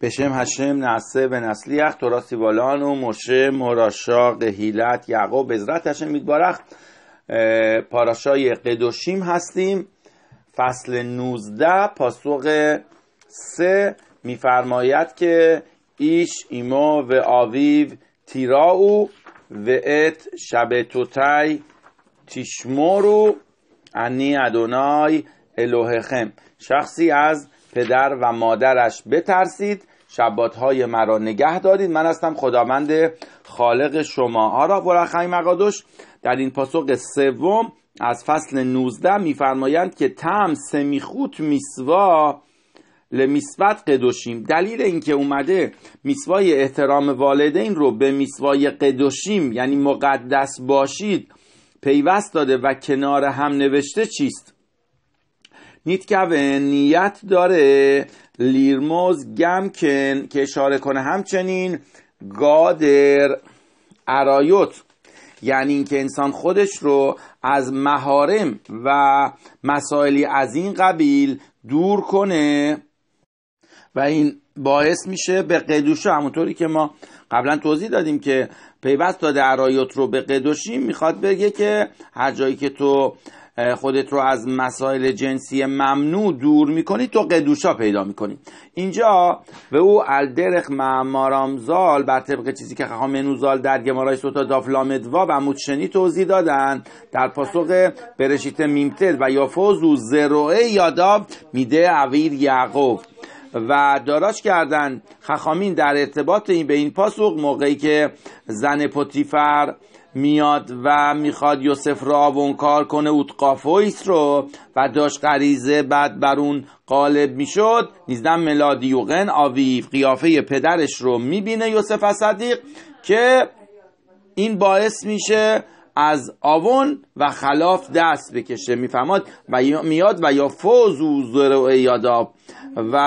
بشم هشم نسه و نسلیخ تراسی بالان و مشه مراشا قهیلت یعقوب بزرت هشم میدبارخت پاراشای قدوشیم هستیم فصل 19 پاسخ سه میفرماید که ایش ایما و آویو تیراو و ات توتای تیشمورو انی ادونای الوهخم شخصی از پدر و مادرش بترسید شبات های مرا نگه دارید من هستم خداوند خالق شما ها را برخی مقادش در این پاسخ سوم از فصل 19 میفرمایند که تم سمیخوت میسوا لمیسوت قدوشیم دلیل اینکه اومده میسوای احترام والدین رو به میسوای قدوشیم یعنی مقدس باشید پیوست داده و کنار هم نوشته چیست نیتکون نیت داره لیرموز گمکن که اشاره کنه همچنین گادر ارایوت یعنی اینکه انسان خودش رو از مهارم و مسائلی از این قبیل دور کنه و این باعث میشه به قدوشه همونطوری که ما قبلا توضیح دادیم که پیوست داده ارایوت رو به قدوشی میخواد بگه که هر جایی که تو خودت رو از مسائل جنسی ممنوع دور میکنی تو قدوشا پیدا میکنی اینجا به او الدرخ معمارامزال بر طبق چیزی که منوزال در گمارای سوتا دافلامدوا و موتشنی توضیح دادن در پاسخ برشیت میمتد و و زروعه یاداب میده اویر یعقوب و داراش کردن خخامین در ارتباط این به این پاسخ موقعی که زن پوتیفر میاد و میخواد یوسف را کار کنه اوتقافویس رو و داشت غریزه بعد بر اون غالب میشد نیزدن ملادیوغن آویف قیافه پدرش رو میبینه یوسف صدیق که این باعث میشه از آون و خلاف دست بکشه میفهماد و میاد و یا فوز و یاداب و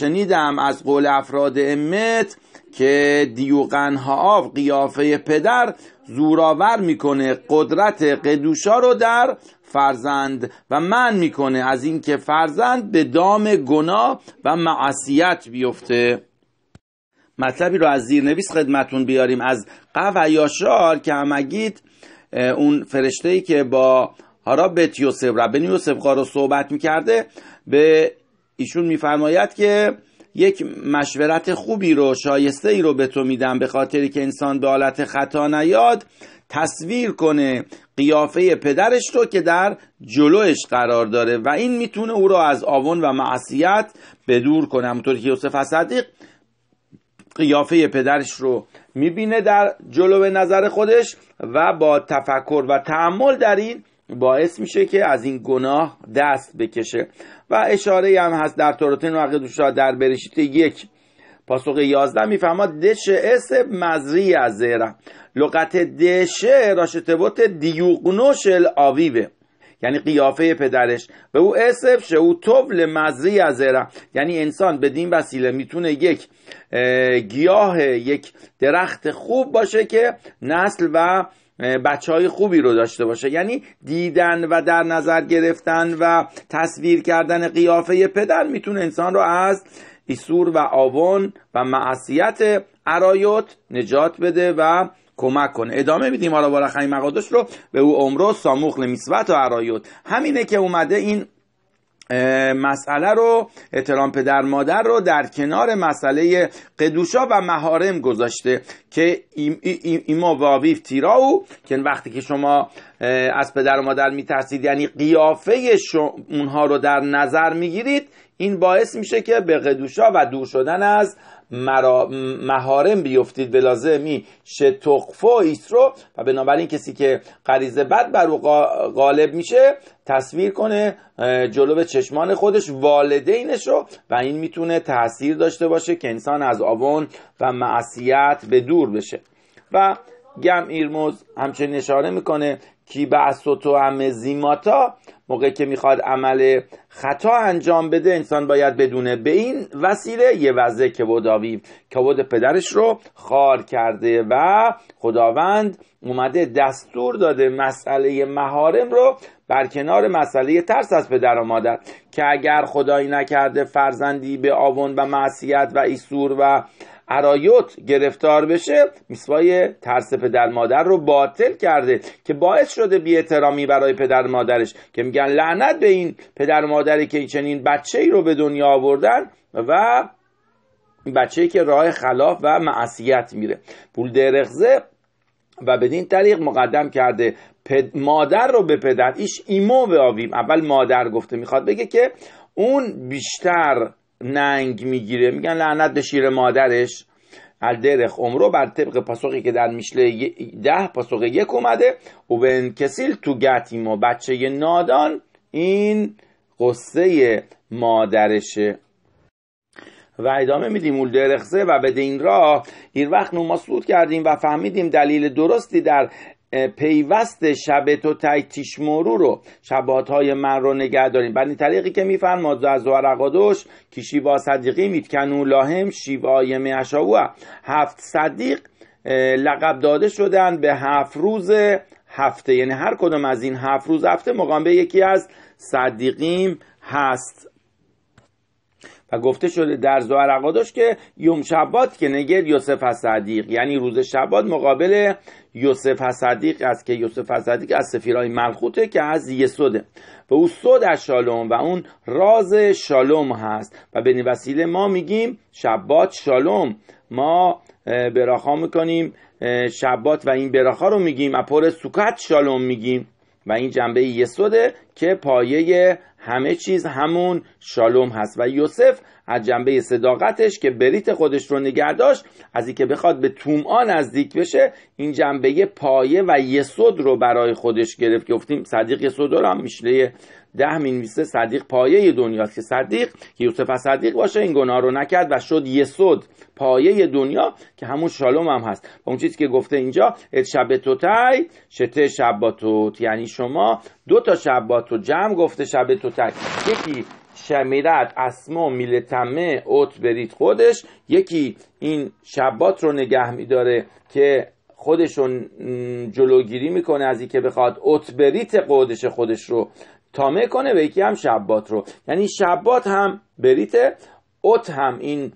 شنیدم از قول افراد امت که دیوغنها آف قیافه پدر زوراور میکنه قدرت قدوشا رو در فرزند و من میکنه از اینکه فرزند به دام گناه و معصیت بیفته مطلبی رو از زیرنویس خدمتون بیاریم از قف یاشار که همگید اون فرشته ای که با هارا بت یوسف ربنی یوسف قارو صحبت میکرده به ایشون میفرماید که یک مشورت خوبی رو شایسته ای رو به تو میدم به خاطری که انسان به حالت خطا نیاد تصویر کنه قیافه پدرش رو که در جلوش قرار داره و این میتونه او را از آون و معصیت بدور کنه همونطور که یوسف صدیق قیافه پدرش رو میبینه در جلو نظر خودش و با تفکر و تعمل در این باعث میشه که از این گناه دست بکشه و اشاره هم هست در توراتین و دوشا در برشیت یک پاسخ 11 میفهمد دش اس مزری از لغت دشه راشتبوت دیوگنوشل آویوه یعنی قیافه پدرش به او اسف شه او طول مزری از یعنی انسان بدین وسیله میتونه یک گیاه یک درخت خوب باشه که نسل و بچه های خوبی رو داشته باشه یعنی دیدن و در نظر گرفتن و تصویر کردن قیافه پدر میتونه انسان رو از ایسور و آون و معصیت عرایت نجات بده و کمک کنه ادامه میدیم حالا این مقادش رو به او عمرو ساموخ لمیسوت و عرایت همینه که اومده این مسئله رو احترام پدر مادر رو در کنار مسئله قدوشا و مهارم گذاشته که ایما واویف تیراو که وقتی که شما از پدر و مادر میترسید یعنی قیافه اونها رو در نظر میگیرید این باعث میشه که به قدوشا و دور شدن از مهارم محارم بیفتید به لازمی شتقفو ایسرو و بنابراین کسی که غریزه بد بر او غالب میشه تصویر کنه جلو چشمان خودش والدینش رو و این میتونه تاثیر داشته باشه که انسان از آون و معصیت به دور بشه و گم ایرموز همچنین اشاره میکنه کی به تو هم زیماتا موقع که میخواد عمل خطا انجام بده انسان باید بدونه به این وسیله یه وزه که کبود پدرش رو خار کرده و خداوند اومده دستور داده مسئله مهارم رو بر کنار مسئله ترس از پدر و مادر که اگر خدایی نکرده فرزندی به آون و معصیت و ایسور و عرایوت گرفتار بشه میسوای ترس پدر مادر رو باطل کرده که باعث شده بی احترامی برای پدر مادرش که میگن لعنت به این پدر مادری که چنین بچه ای رو به دنیا آوردن و بچه که راه خلاف و معصیت میره پول درخزه و بدین طریق مقدم کرده مادر رو به پدر ایش ایمو به آویم اول مادر گفته میخواد بگه که اون بیشتر ننگ میگیره میگن لعنت به شیر مادرش الدرخ عمرو بر طبق پاسخی که در میشله ده پاسخ یک اومده و به کسیل تو و بچه نادان این قصه مادرشه و ادامه میدیم اول درخزه و به این راه ایر وقت نو ما سود کردیم و فهمیدیم دلیل درستی در پیوست شبت و تک رو شبات های من رو نگه داریم این طریقی که میفرماد از ورقادوش کیشی با صدیقی میتکنو لاهم شیوای میعشاو هفت صدیق لقب داده شدن به هفت روز هفته یعنی هر کدوم از این هفت روز هفته مقام به یکی از صدیقیم هست و گفته شده در داشت که یوم شبات که نگر یوسف صدیق یعنی روز شبات مقابل یوسف صدیق است که یوسف صدیق از سفیرای ملخوته که از یسوده و او سود از شالوم و اون راز شالوم هست و به وسیله ما میگیم شبات شالوم ما براخا میکنیم شبات و این براخا رو میگیم اپور سکت شالوم میگیم و این جنبه یسوده که پایه همه چیز همون شالوم هست و یوسف از جنبه صداقتش که بریت خودش رو نگرداش از اینکه بخواد به تومعا نزدیک بشه این جنبه پایه و یسود رو برای خودش گرفت گفتیم صدیق یسود رو هم میشله ده مینویسه صدیق پایه دنیا که صدیق که یوسف صدیق باشه این گناه رو نکرد و شد یسود پایه دنیا که همون شالوم هم هست و اون چیزی که گفته اینجا ات شب توتای شته تو یعنی شما دو تا تو جمع گفته شب یکی شمیرت اسمو میلتمه اوت برید خودش یکی این شبات رو نگه میداره که خودش رو جلوگیری میکنه از اینکه بخواد اتبریت قدش خودش رو تامه کنه و یکی هم شبات رو یعنی شبات هم بریت اوت هم این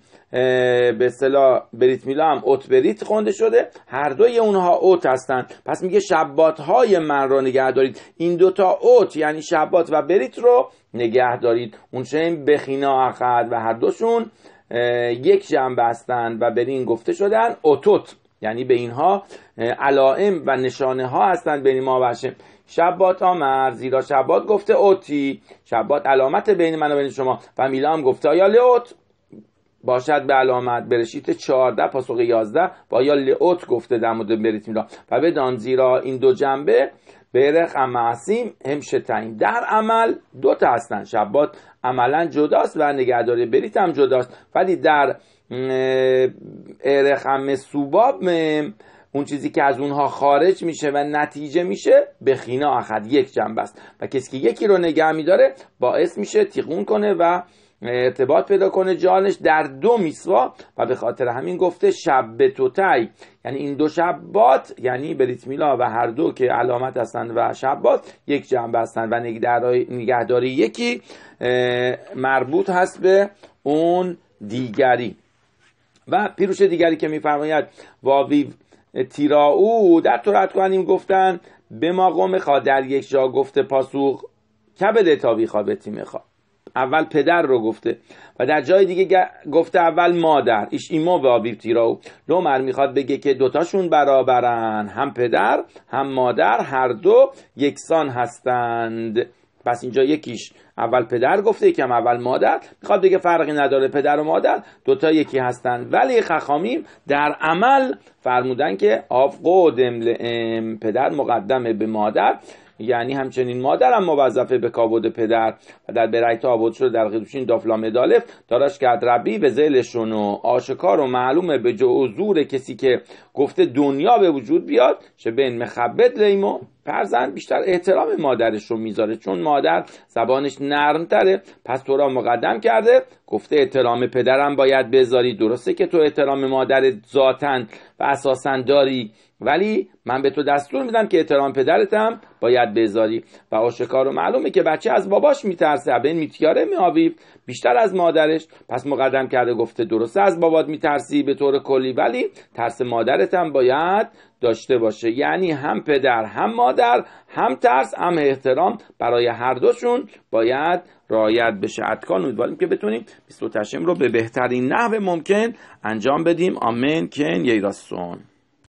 به اصطلاح بریت میلا هم اوت بریت خونده شده هر دوی اونها اوت هستند. پس میگه شبات های من را نگه دارید این دوتا اوت یعنی شبات و بریت رو نگه دارید اون این بخینا اخد و هر دوشون یک جنب هستند و برین گفته شدن اوتوت یعنی به اینها علائم و نشانه ها هستند بین ما شبات آمد زیرا شبات گفته اوتی شبات علامت بین من و بین شما و میلا هم گفته آیا لوت باشد به علامت برشیت 14 پاسخ 11 و یا لئوت گفته در مورد بریت میلا و بدان زیرا این دو جنبه برخ هم تاین در عمل تا هستن شبات عملا جداست و نگهداری بریت هم جداست ولی در ارخم سوباب اون چیزی که از اونها خارج میشه و نتیجه میشه به خینا آخر یک جنبه است و کسی که یکی رو نگه میداره باعث میشه تیغون کنه و ارتباط پیدا کنه جانش در دو میسوا و به خاطر همین گفته شب توتی یعنی این دو شبات یعنی بریت میلا و هر دو که علامت هستند و شبات یک جنبه هستند و نگهداری یکی مربوط هست به اون دیگری و پیروش دیگری که میفرماید واوی تیراو در تورت کنیم گفتن به ما قوم خوا در یک جا گفته پاسوخ کبد تابی خوا به تیم خواه اول پدر رو گفته و در جای دیگه گفته اول مادر ایش ایمو به آبیب تیراو لومر میخواد بگه که دوتاشون برابرن هم پدر هم مادر هر دو یکسان هستند پس اینجا یکیش اول پدر گفته یکم اول مادر میخواد دیگه فرقی نداره پدر و مادر دوتا یکی هستن ولی خخامیم در عمل فرمودن که آف قدم پدر مقدمه به مادر یعنی همچنین مادرم موظفه به کابود پدر و در برایت آبود شده در قدوشین دافلا مدالف دارش که ربی به زیلشون و آشکار و معلومه به جعوزور کسی که گفته دنیا به وجود بیاد چه بین مخبت لیمو فرزند بیشتر احترام مادرش رو میذاره چون مادر زبانش نرمتره پس تو را مقدم کرده گفته احترام پدرم باید بذاری درسته که تو احترام مادرت ذاتن و اساسا داری ولی من به تو دستور میدم که احترام پدرتم باید بذاری و آشکار و معلومه که بچه از باباش میترسه به میتیاره میآوی بیشتر از مادرش پس مقدم کرده گفته درسته از بابات میترسی به طور کلی ولی ترس مادرتم باید داشته باشه یعنی هم پدر هم مادر هم ترس هم احترام برای هر دوشون باید رعایت بشه اتکان امیدواریم که بتونیم بیست و رو به بهترین نحو ممکن انجام بدیم آمین کن ییراستون